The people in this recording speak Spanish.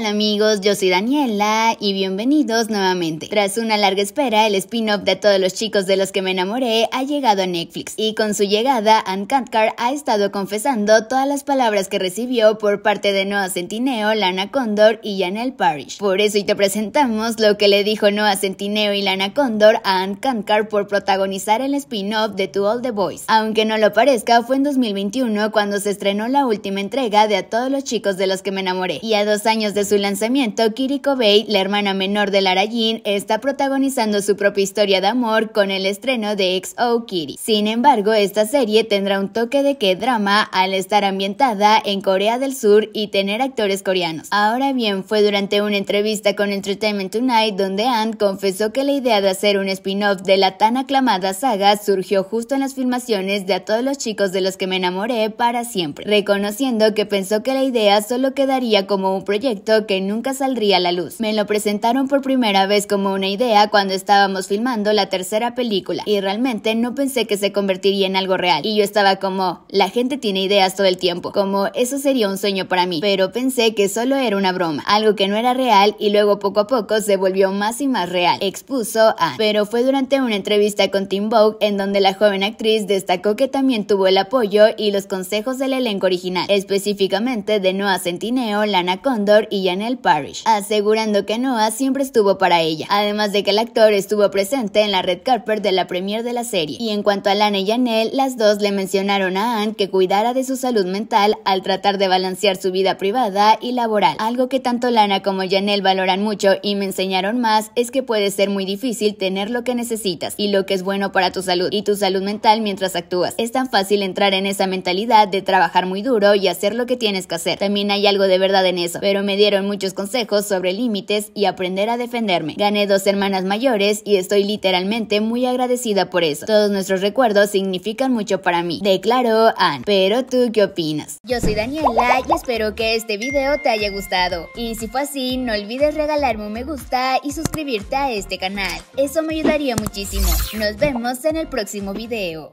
Hola amigos, yo soy Daniela y bienvenidos nuevamente. Tras una larga espera, el spin-off de todos los chicos de los que me enamoré ha llegado a Netflix y con su llegada, Anne Katkar ha estado confesando todas las palabras que recibió por parte de Noah Centineo, Lana Condor y Janelle Parrish. Por eso hoy te presentamos lo que le dijo Noah Centineo y Lana Condor a Anne Katkar por protagonizar el spin-off de To All the Boys. Aunque no lo parezca, fue en 2021 cuando se estrenó la última entrega de A todos los chicos de los que me enamoré y a dos años de su lanzamiento, Kiriko Bay, la hermana menor de Lara Jean, está protagonizando su propia historia de amor con el estreno de XO Kiri. Sin embargo, esta serie tendrá un toque de que drama al estar ambientada en Corea del Sur y tener actores coreanos. Ahora bien, fue durante una entrevista con Entertainment Tonight donde Ann confesó que la idea de hacer un spin-off de la tan aclamada saga surgió justo en las filmaciones de A todos los chicos de los que me enamoré para siempre, reconociendo que pensó que la idea solo quedaría como un proyecto que nunca saldría a la luz. Me lo presentaron por primera vez como una idea cuando estábamos filmando la tercera película y realmente no pensé que se convertiría en algo real. Y yo estaba como, la gente tiene ideas todo el tiempo, como eso sería un sueño para mí, pero pensé que solo era una broma, algo que no era real y luego poco a poco se volvió más y más real, expuso a. Pero fue durante una entrevista con Tim Vogue en donde la joven actriz destacó que también tuvo el apoyo y los consejos del elenco original, específicamente de Noah Centineo, Lana Condor y Yanel Parrish, asegurando que Noah siempre estuvo para ella, además de que el actor estuvo presente en la red carpet de la premiere de la serie. Y en cuanto a Lana y Janelle, las dos le mencionaron a Anne que cuidara de su salud mental al tratar de balancear su vida privada y laboral. Algo que tanto Lana como Janelle valoran mucho y me enseñaron más es que puede ser muy difícil tener lo que necesitas y lo que es bueno para tu salud y tu salud mental mientras actúas. Es tan fácil entrar en esa mentalidad de trabajar muy duro y hacer lo que tienes que hacer. También hay algo de verdad en eso, pero me dieron muchos consejos sobre límites y aprender a defenderme. Gané dos hermanas mayores y estoy literalmente muy agradecida por eso. Todos nuestros recuerdos significan mucho para mí, declaró Anne. Pero tú, ¿qué opinas? Yo soy Daniela y espero que este video te haya gustado. Y si fue así, no olvides regalarme un me gusta y suscribirte a este canal. Eso me ayudaría muchísimo. Nos vemos en el próximo video.